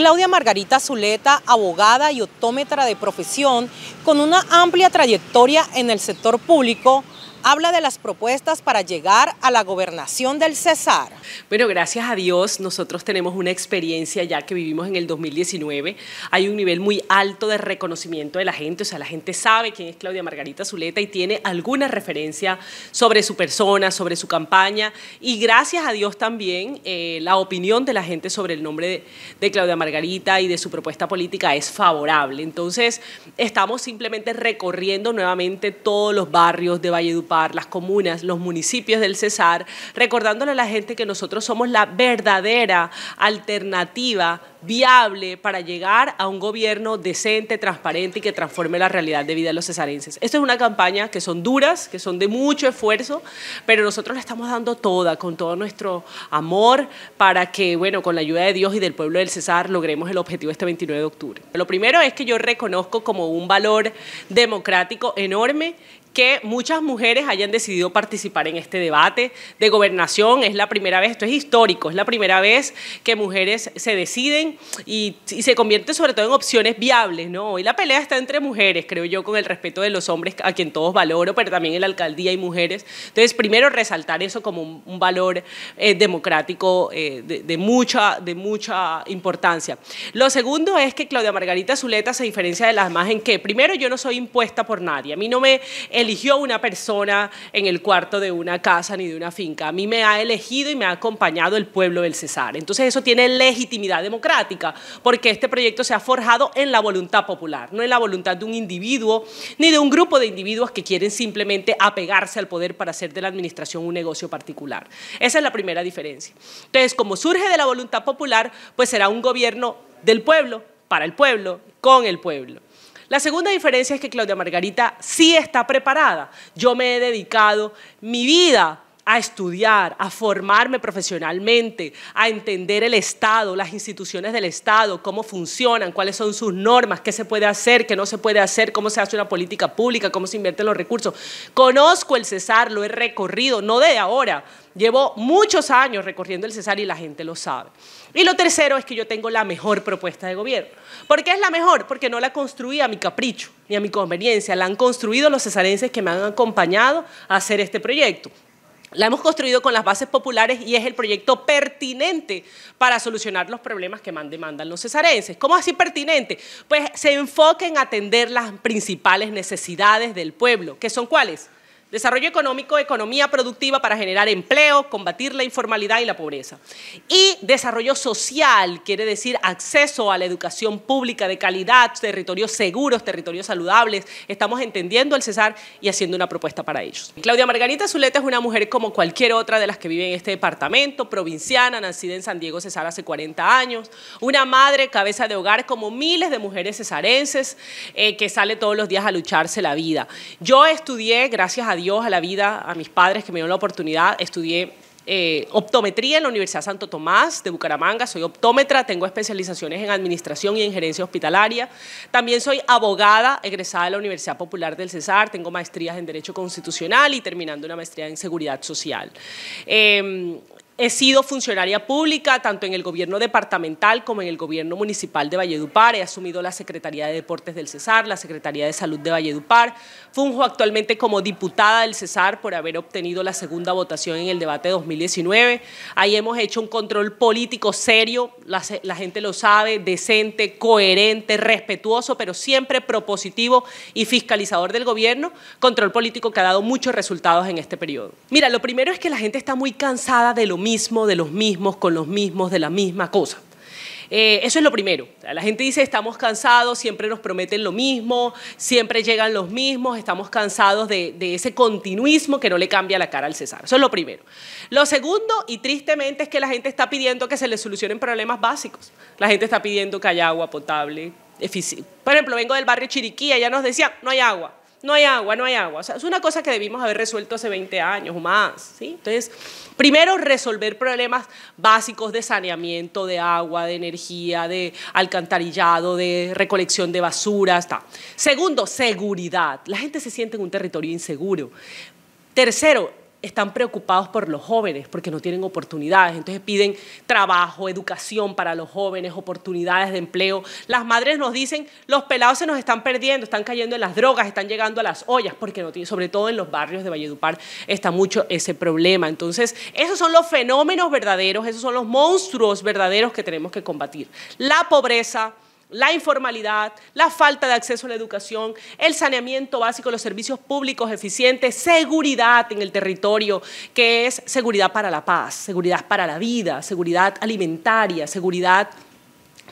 Claudia Margarita Zuleta, abogada y optómetra de profesión, con una amplia trayectoria en el sector público, habla de las propuestas para llegar a la gobernación del César. Bueno, gracias a Dios nosotros tenemos una experiencia ya que vivimos en el 2019. Hay un nivel muy alto de reconocimiento de la gente, o sea, la gente sabe quién es Claudia Margarita Zuleta y tiene alguna referencia sobre su persona, sobre su campaña y gracias a Dios también eh, la opinión de la gente sobre el nombre de, Claudia Margarita y de su propuesta política es favorable. Entonces, estamos simplemente recorriendo nuevamente todos los barrios de Valledupar las comunas, los municipios del Cesar, recordándole a la gente que nosotros somos la verdadera alternativa viable para llegar a un gobierno decente, transparente y que transforme la realidad de vida de los cesarenses. Esto es una campaña que son duras, que son de mucho esfuerzo, pero nosotros la estamos dando toda, con todo nuestro amor, para que, bueno, con la ayuda de Dios y del pueblo del Cesar logremos el objetivo este 29 de octubre. Lo primero es que yo reconozco como un valor democrático enorme que muchas mujeres hayan decidido participar en este debate de gobernación. Es la primera vez, esto es histórico, es la primera vez que mujeres se deciden y, se convierte sobre todo en opciones viables. ¿no? Hoy la pelea está entre mujeres, creo yo, con el respeto de los hombres, a quien todos valoro, pero también en la alcaldía hay mujeres. Entonces, primero resaltar eso como un, valor eh, democrático eh, de, mucha, de mucha importancia. Lo segundo es que Claudia Margarita Zuleta se diferencia de las demás en que, primero, yo no soy impuesta por nadie. A mí no me eligió una persona en el cuarto de una casa ni de una finca. A mí me ha elegido y me ha acompañado el pueblo del César. Entonces eso tiene legitimidad democrática, porque este proyecto se ha forjado en la voluntad popular, no en la voluntad de un individuo ni de un grupo de individuos que quieren simplemente apegarse al poder para hacer de la administración un negocio particular. Esa es la primera diferencia. Entonces, como surge de la voluntad popular, pues será un gobierno del pueblo, para el pueblo, con el pueblo. La segunda diferencia es que Claudia Margarita sí está preparada. Yo me he dedicado mi vida a estudiar, a formarme profesionalmente, a entender el Estado, las instituciones del Estado, cómo funcionan, cuáles son sus normas, qué se puede hacer, qué no se puede hacer, cómo se hace una política pública, cómo se invierten los recursos. Conozco el Cesar, lo he recorrido, no de ahora, Llevo muchos años recorriendo el Cesar y la gente lo sabe. Y lo tercero es que yo tengo la mejor propuesta de gobierno. ¿Por qué es la mejor? Porque no la construí a mi capricho ni a mi conveniencia, la han construido los cesarenses que me han acompañado a hacer este proyecto. La hemos construido con las bases populares y es el proyecto pertinente para solucionar los problemas que más demandan los cesarenses. ¿Cómo así pertinente? Pues se enfoca en atender las principales necesidades del pueblo, que son cuáles? Desarrollo económico, economía productiva para generar empleo, combatir la informalidad y la pobreza. Y desarrollo social quiere decir acceso a la educación pública de calidad, territorios seguros, territorios saludables. Estamos entendiendo el Cesar y haciendo una propuesta para ellos. Claudia Margarita Zuleta es una mujer como cualquier otra de las que vive en este departamento, provinciana, nacida en San Diego Cesar hace 40 años, una madre cabeza de hogar como miles de mujeres cesarenses eh, que sale todos los días a lucharse la vida. Yo estudié, gracias a Dios, a la vida, a mis padres que me dieron la oportunidad. Estudié eh, optometría en la Universidad Santo Tomás de Bucaramanga, soy optómetra, tengo especializaciones en administración y en gerencia hospitalaria. También soy abogada egresada de la Universidad Popular del Cesar, tengo maestrías en Derecho Constitucional y terminando una maestría en Seguridad Social. Em, He sido funcionaria pública tanto en el gobierno departamental como en el gobierno municipal de Valledupar. He asumido la Secretaría de Deportes del Cesar, la Secretaría de Salud de Valledupar. Funjo actualmente como diputada del Cesar por haber obtenido la segunda votación en el debate 2019. Ahí hemos hecho un control político serio, la, la gente lo sabe, decente, coherente, respetuoso, pero siempre propositivo y fiscalizador del gobierno. Control político que ha dado muchos resultados en este periodo. Mira, lo primero es que la gente está muy cansada de lo mismo mismo, de los mismos, con los mismos, de la misma cosa. Eh, eso es lo primero. La gente dice, estamos cansados, siempre nos prometen lo mismo, siempre llegan los mismos, estamos cansados de, ese continuismo que no le cambia la cara al César. Eso es lo primero. Lo segundo, y tristemente, es que la gente está pidiendo que se le solucionen problemas básicos. La gente está pidiendo que haya agua potable, eficiente. Por ejemplo, vengo del barrio Chiriquí, ya nos decían, no hay agua no hay agua, no hay agua. es una cosa que debimos haber resuelto hace 20 años o más. ¿sí? Entonces, primero resolver problemas básicos de saneamiento, de agua, de energía, de alcantarillado, de recolección de basura hasta Segundo, seguridad. La gente se siente en un territorio inseguro. Tercero, están preocupados por los jóvenes porque no tienen oportunidades. Entonces piden trabajo, educación para los jóvenes, oportunidades de empleo. Las madres nos dicen, los pelados se nos están perdiendo, están cayendo en las drogas, están llegando a las ollas, porque no tienen, sobre todo en los barrios de Valledupar está mucho ese problema. Entonces, esos son los fenómenos verdaderos, esos son los monstruos verdaderos que tenemos que combatir. La pobreza la informalidad, la falta de acceso a la educación, el saneamiento básico, los servicios públicos eficientes, seguridad en el territorio, que es seguridad para la paz, seguridad para la vida, seguridad alimentaria, seguridad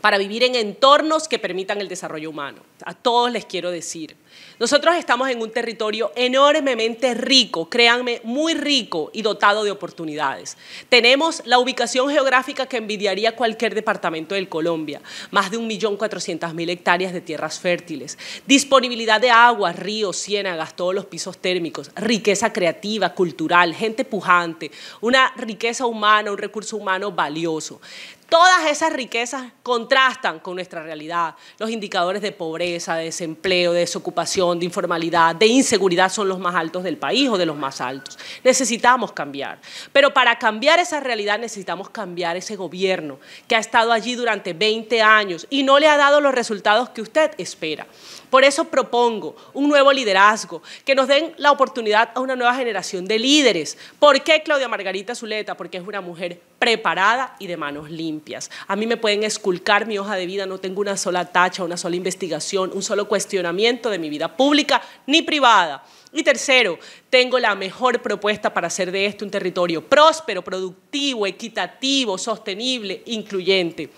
para vivir en entornos que permitan el desarrollo humano. A todos les quiero decir. Nosotros estamos en un territorio enormemente rico, créanme, muy rico y dotado de oportunidades. Tenemos la ubicación geográfica que envidiaría cualquier departamento del Colombia, más de 1.400.000 hectáreas de tierras fértiles, disponibilidad de agua, ríos, ciénagas, todos los pisos térmicos, riqueza creativa, cultural, gente pujante, una riqueza humana, un recurso humano valioso. Todas esas riquezas contrastan con nuestra realidad. Los indicadores de pobreza, de desempleo, de desocupación, de informalidad, de inseguridad son los más altos del país o de los más altos. Necesitamos cambiar. Pero para cambiar esa realidad necesitamos cambiar ese gobierno que ha estado allí durante 20 años y no le ha dado los resultados que usted espera. Por eso propongo un nuevo liderazgo, que nos den la oportunidad a una nueva generación de líderes. ¿Por qué Claudia Margarita Zuleta? Porque es una mujer preparada y de manos limpias. A mí me pueden esculcar mi hoja de vida, no tengo una sola tacha, una sola investigación, un solo cuestionamiento de mi vida pública ni privada. Y tercero, tengo la mejor propuesta para hacer de esto un territorio próspero, productivo, equitativo, sostenible, incluyente.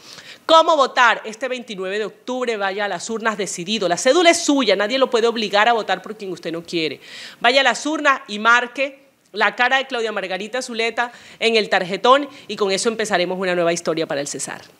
¿Cómo votar? Este 29 de octubre vaya a las urnas decidido. La cédula es suya, nadie lo puede obligar a votar por quien usted no quiere. Vaya a las urnas y marque la cara de Claudia Margarita Zuleta en el tarjetón y con eso empezaremos una nueva historia para el César.